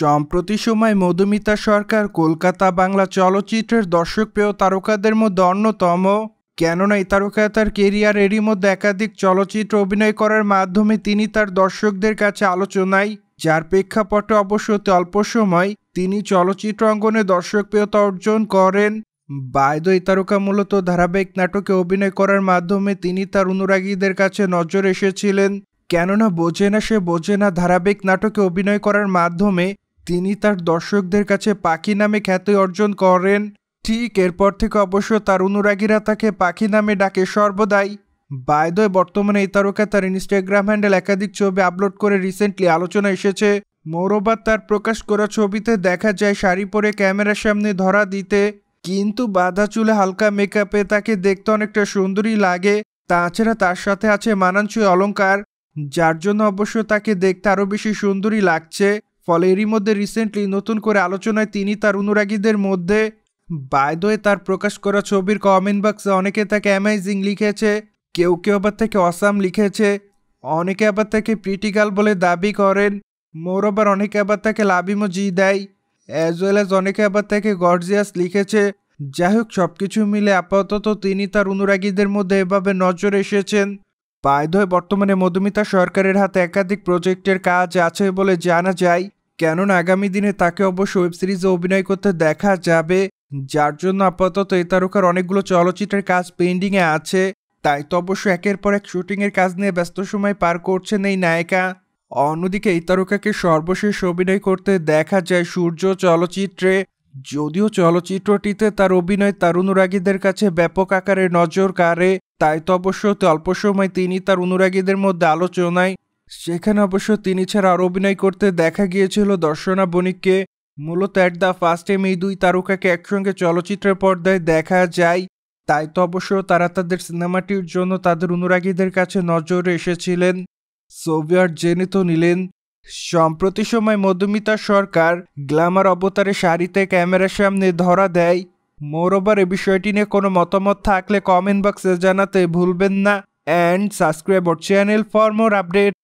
সম্প্রতি সময় মধুমিতা সরকার কলকাতা বাংলা চলচ্চিত্রের দর্শকপ্রিয় তারকাদের মধ্যে অন্যতম কেননা এই তারকা তার কেরিয়ার এরই মধ্যে একাধিক চলচ্চিত্র অভিনয় করার মাধ্যমে তিনি তার দর্শকদের কাছে আলোচনায় যার প্রেক্ষাপটে অবশ্য অল্প সময় তিনি চলচ্চিত্র অঙ্গনে দর্শকপ্রিয়তা অর্জন করেন এই তারকা মূলত ধারাবাহিক নাটকে অভিনয় করার মাধ্যমে তিনি তার অনুরাগীদের কাছে নজর এসেছিলেন কেননা বোঝে না সে বোঝে না ধারাবাহিক নাটকে অভিনয় করার মাধ্যমে তিনি তার দর্শকদের কাছে পাখি নামে খ্যাতি অর্জন করেন ঠিক এরপর থেকে অবশ্য তার অনুরাগীরা তাকে পাখি নামে ডাকে সর্বদাই বায়দয় বর্তমানে এই তারকা তার ইনস্টাগ্রাম হ্যান্ডেল একাধিক ছবি আপলোড করে রিসেন্টলি আলোচনা এসেছে মৌরবাদ তার প্রকাশ করা ছবিতে দেখা যায় শাড়ি পরে ক্যামেরার সামনে ধরা দিতে কিন্তু বাধা চুলে হালকা মেকআপে তাকে দেখতে অনেকটা সুন্দরী লাগে তাছাড়া তার সাথে আছে মানানসই অলঙ্কার যার জন্য অবশ্য তাকে দেখতে আরও বেশি সুন্দরী লাগছে ফলে এরই মধ্যে রিসেন্টলি নতুন করে আলোচনায় তিনি তার অনুরাগীদের মধ্যে বায়দোয়ে তার প্রকাশ করা ছবির কমেন্ট বক্সে অনেকে তাকে অ্যামাইজিং লিখেছে কেউ কেউ আবার তাকে অসাম লিখেছে অনেকে আবার তাকে প্রিটিক্যাল বলে দাবি করেন মোর আবার অনেকে আবার তাকে লাবিমজি দেয় অ্যাজ ওয়েল অ্যাজ অনেকে আবার তাকে গর্জিয়াস লিখেছে যাই হোক সব কিছু মিলে আপাতত তিনি তার অনুরাগীদের মধ্যে এভাবে নজর এসেছেন বাধ্য বর্তমানে মধুমিতা সরকারের হাতে একাধিক প্রজেক্টের কাজ আছে বলে জানা যায় কেননা আগামী দিনে তাকে অবশ্য ওয়েব সিরিজে অভিনয় করতে দেখা যাবে যার জন্য আপাতত এই তারকার অনেকগুলো চলচ্চিত্রের কাজ পেন্ডিংয়ে আছে তাই তো অবশ্য একের পর এক শুটিংয়ের কাজ নিয়ে ব্যস্ত সময় পার করছেন এই নায়িকা অন্যদিকে এই তারকাকে সর্বশেষ অভিনয় করতে দেখা যায় সূর্য চলচ্চিত্রে যদিও চলচ্চিত্রটিতে তার অভিনয় তার অনুরাগীদের কাছে ব্যাপক আকারে নজর কাড়ে তাই তো অবশ্য অল্প সময় তিনি তার অনুরাগীদের মধ্যে আলোচনায় সেখানে অবশ্য তিনি ছাড়া আর অভিনয় করতে দেখা গিয়েছিল দর্শনা বণিককে মূলত অ্যাট দ্য ফার্স্ট টাইম এই দুই তারকাকে একসঙ্গে চলচ্চিত্রের পর্দায় দেখা যায় তাই তো অবশ্য তারা তাদের সিনেমাটির জন্য তাদের অনুরাগীদের কাছে নজরে এসেছিলেন সোভিয়ার তো নিলেন সম্প্রতি সময় মধুমিতা সরকার গ্ল্যামার অবতারে শাড়িতে ক্যামেরার সামনে ধরা দেয় মোরোবার এ বিষয়টি নিয়ে কোনো মতামত থাকলে কমেন্ট বক্সে জানাতে ভুলবেন না and subscribe channel for more update